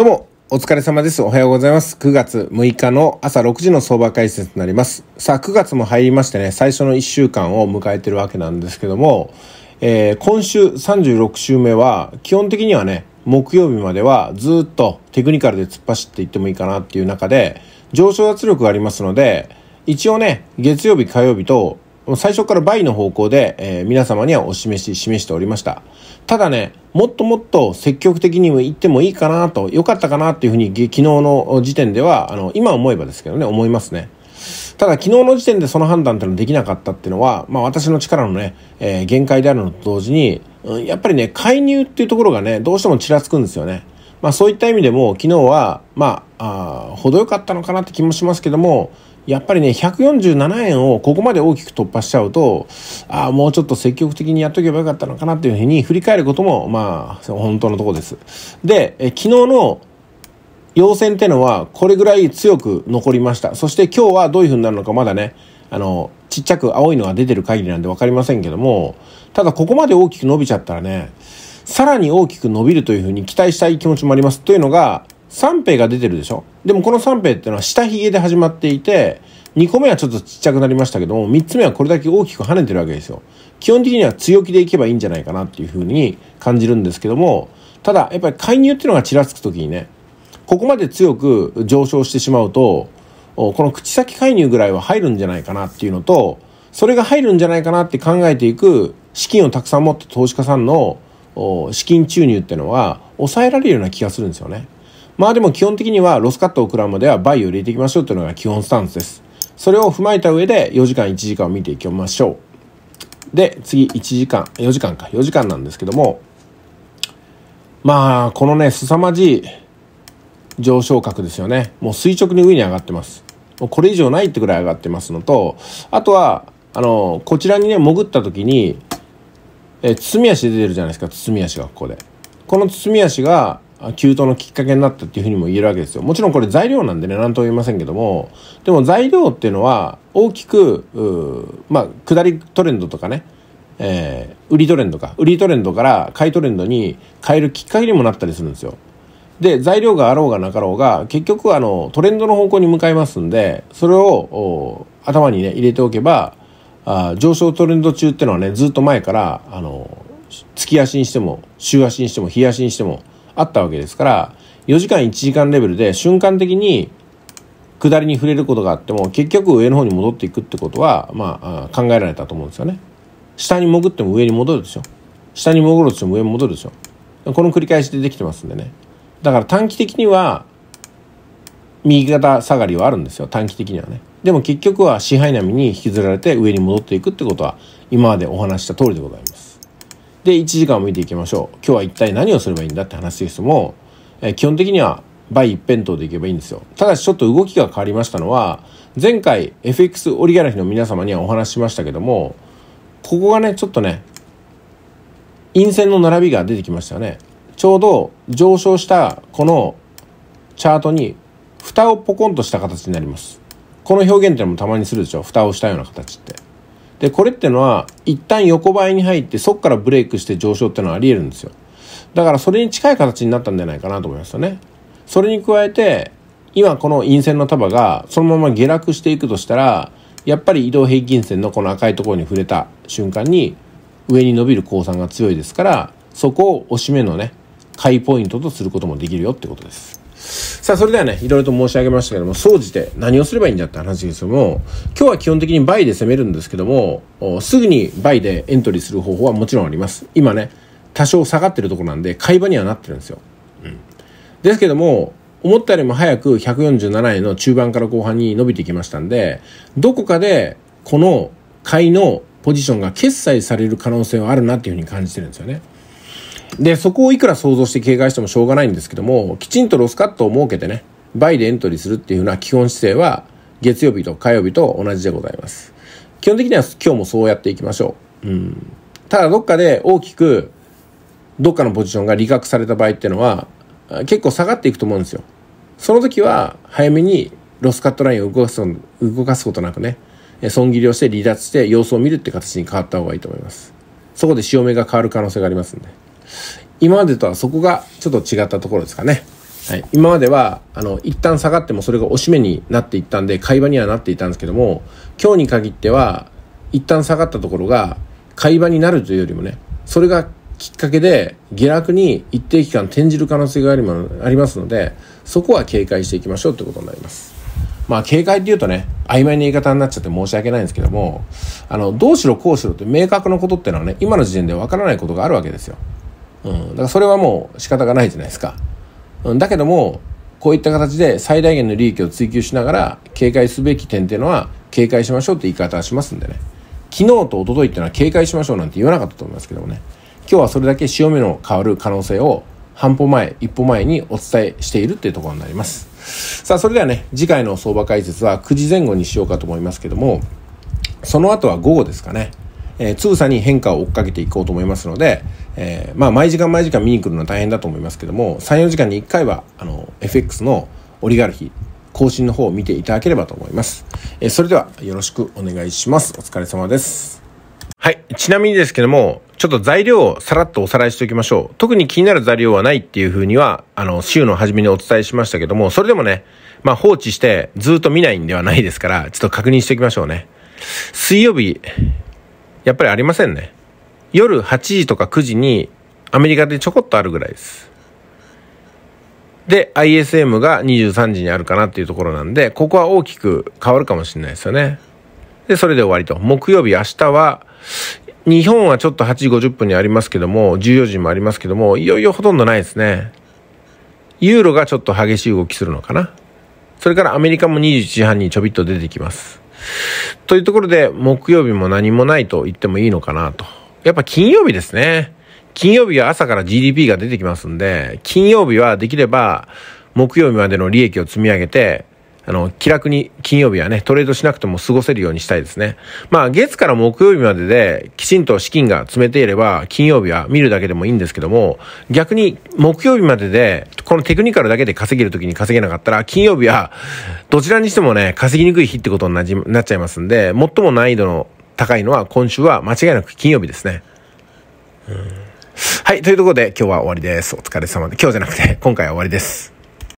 どうも、お疲れ様です。おはようございます。9月6日の朝6時の相場解説になります。さあ、9月も入りましてね、最初の1週間を迎えてるわけなんですけども、えー、今週36週目は、基本的にはね、木曜日まではずっとテクニカルで突っ走っていってもいいかなっていう中で、上昇圧力がありますので、一応ね、月曜日、火曜日と最初から倍の方向で、えー、皆様にはお示し、示しておりました。ただね、もっともっと積極的にも行ってもいいかなと、良かったかなというふうに、昨日の時点では、あの、今思えばですけどね、思いますね。ただ昨日の時点でその判断っていうのはできなかったっていうのは、まあ私の力のね、えー、限界であるのと同時に、うん、やっぱりね、介入っていうところがね、どうしてもちらつくんですよね。まあそういった意味でも、昨日は、まあ、あ程よかったのかなって気もしますけども、やっぱりね、147円をここまで大きく突破しちゃうと、ああ、もうちょっと積極的にやっとけばよかったのかなっていうふうに振り返ることも、まあ、本当のとこです。で、え昨日の陽線ってのは、これぐらい強く残りました。そして今日はどういうふうになるのかまだね、あの、ちっちゃく青いのが出てる限りなんで分かりませんけども、ただここまで大きく伸びちゃったらね、さらに大きく伸びるというふうに期待したい気持ちもあります。というのが、三平が出てるでしょでもこの三平っていうのは下髭で始まっていて、2個目はちょっとちっちゃくなりましたけども、3つ目はこれだけ大きく跳ねてるわけですよ。基本的には強気でいけばいいんじゃないかなっていうふうに感じるんですけども、ただやっぱり介入っていうのがちらつく時にね、ここまで強く上昇してしまうと、この口先介入ぐらいは入るんじゃないかなっていうのと、それが入るんじゃないかなって考えていく資金をたくさん持った投資家さんの資金注入っていうのは抑えられるような気がするんですよね。まあでも基本的にはロスカットを食らうまでは倍を入れていきましょうというのが基本スタンスです。それを踏まえた上で4時間1時間を見ていきましょう。で、次1時間、4時間か、4時間なんですけども、まあ、このね、凄まじい上昇角ですよね。もう垂直に上に上がってます。もうこれ以上ないってくらい上がってますのと、あとは、あの、こちらにね、潜った時に、え、包み足で出てるじゃないですか、包み足がここで。この包み足が、急騰のきっかけになったっていうふうにも言えるわけですよ。もちろんこれ材料なんでね、何とも言いませんけども、でも材料っていうのは大きく、まあ、下りトレンドとかね、えー、売りトレンドか、売りトレンドから買いトレンドに変えるきっかけにもなったりするんですよ。で、材料があろうがなかろうが、結局あの、トレンドの方向に向かいますんで、それを頭にね、入れておけば、あ上昇トレンド中っていうのはね、ずっと前から、あの、月足にしても、週足にしても、日足にしても、あったわけですから、4時間1時間レベルで瞬間的に下りに触れることがあっても、結局上の方に戻っていくってことは、まあ、考えられたと思うんですよね。下に潜っても上に戻るでしょ。下に潜ろうとしても上に戻るでしょ。この繰り返しでできてますんでね。だから短期的には、右肩下がりはあるんですよ。短期的にはね。でも結局は支配並みに引きずられて上に戻っていくってことは、今までお話した通りでございます。で1時間を見ていきましょう今日は一体何をすればいいんだって話ですも、え基本的には倍一辺倒でいけばいいんですよただしちょっと動きが変わりましたのは前回 FX オリガナヒの皆様にはお話ししましたけどもここがねちょっとね陰線の並びが出てきましたねちょうど上昇したこのチャートに蓋をポコンとした形になりますこの表現ってのもたまにするでしょ蓋をしたような形ってで、これってのは、一旦横ばいに入って、そこからブレイクして上昇ってのはあり得るんですよ。だからそれに近い形になったんじゃないかなと思いますよね。それに加えて、今この陰線の束がそのまま下落していくとしたら、やっぱり移動平均線のこの赤いところに触れた瞬間に、上に伸びる降参が強いですから、そこを押し目のね、買いポイントとすることもできるよってことです。さあ、それではね、いろいろと申し上げましたけども、総じて何をすればいいんだって話ですけども、今日は基本的に倍で攻めるんですけども、すぐに倍でエントリーする方法はもちろんあります。今ね、多少下がってるとこなんで、買い場にはなってるんですよ。うん。ですけども、思ったよりも早く147円の中盤から後半に伸びてきましたんで、どこかでこの買いのポジションが決済される可能性はあるなっていうふうに感じてるんですよね。で、そこをいくら想像して警戒してもしょうがないんですけども、きちんとロスカットを設けてね、倍でエントリーするっていうような基本姿勢は、月曜日と火曜日と同じでございます。基本的には今日もそうやっていきましょう。うん。ただ、どっかで大きく、どっかのポジションが利確された場合っていうのは、結構下がっていくと思うんですよ。その時は、早めにロスカットラインを動かす動かすことなくね、損切りをして離脱して様子を見るって形に変わった方がいいと思います。そこで潮目が変わる可能性がありますんで。今までとはそこがちょっと違ったところですかね。はい、今まではあの一旦下がってもそれが押し目になっていったんで会話にはなっていたんですけども今日に限っては一旦下がったところが会話になるというよりもねそれがきっかけで下落に一定期間転じる可能性がありますのでそこは警戒していきましょうということになります。まあ、警戒っていうとね、曖昧な言い方になっちゃって申し訳ないんですけども、あの、どうしろこうしろって明確なことってのはね、今の時点でわからないことがあるわけですよ。うん、だからそれはもう仕方がないじゃないですか。うん、だけども、こういった形で最大限の利益を追求しながら警戒すべき点っていうのは警戒しましょうって言い方はしますんでね。昨日と一昨日っていうのは警戒しましょうなんて言わなかったと思いますけどもね。今日はそれだけ潮目の変わる可能性を半歩前、一歩前にお伝えしているっていうところになります。さあ、それではね、次回の相場解説は9時前後にしようかと思いますけども、その後は午後ですかね。えー、通さに変化を追っかけていこうと思いますので、えー、まあ、毎時間毎時間見に来るのは大変だと思いますけども、3、4時間に1回は、あの、FX のオリガルヒ、更新の方を見ていただければと思います。えー、それでは、よろしくお願いします。お疲れ様です。はい。ちなみにですけども、ちょっと材料をさらっとおさらいしておきましょう。特に気になる材料はないっていうふうには、あの、週の初めにお伝えしましたけども、それでもね、まあ放置してずっと見ないんではないですから、ちょっと確認しておきましょうね。水曜日、やっぱりありませんね。夜8時とか9時にアメリカでちょこっとあるぐらいです。で、ISM が23時にあるかなっていうところなんで、ここは大きく変わるかもしれないですよね。で、それで終わりと。木曜日、明日は、日本はちょっと8時50分にありますけども、14時もありますけども、いよいよほとんどないですね。ユーロがちょっと激しい動きするのかな。それからアメリカも21時半にちょびっと出てきます。というところで、木曜日も何もないと言ってもいいのかなと。やっぱ金曜日ですね。金曜日は朝から GDP が出てきますんで、金曜日はできれば木曜日までの利益を積み上げて、あの、気楽に金曜日はね、トレードしなくても過ごせるようにしたいですね。まあ、月から木曜日までできちんと資金が詰めていれば、金曜日は見るだけでもいいんですけども、逆に木曜日までで、このテクニカルだけで稼げる時に稼げなかったら、金曜日はどちらにしてもね、稼ぎにくい日ってことになっちゃいますんで、最も難易度の高いのは今週は間違いなく金曜日ですね。うんはい。というところで今日は終わりです。お疲れ様で。今日じゃなくて今回は終わりです。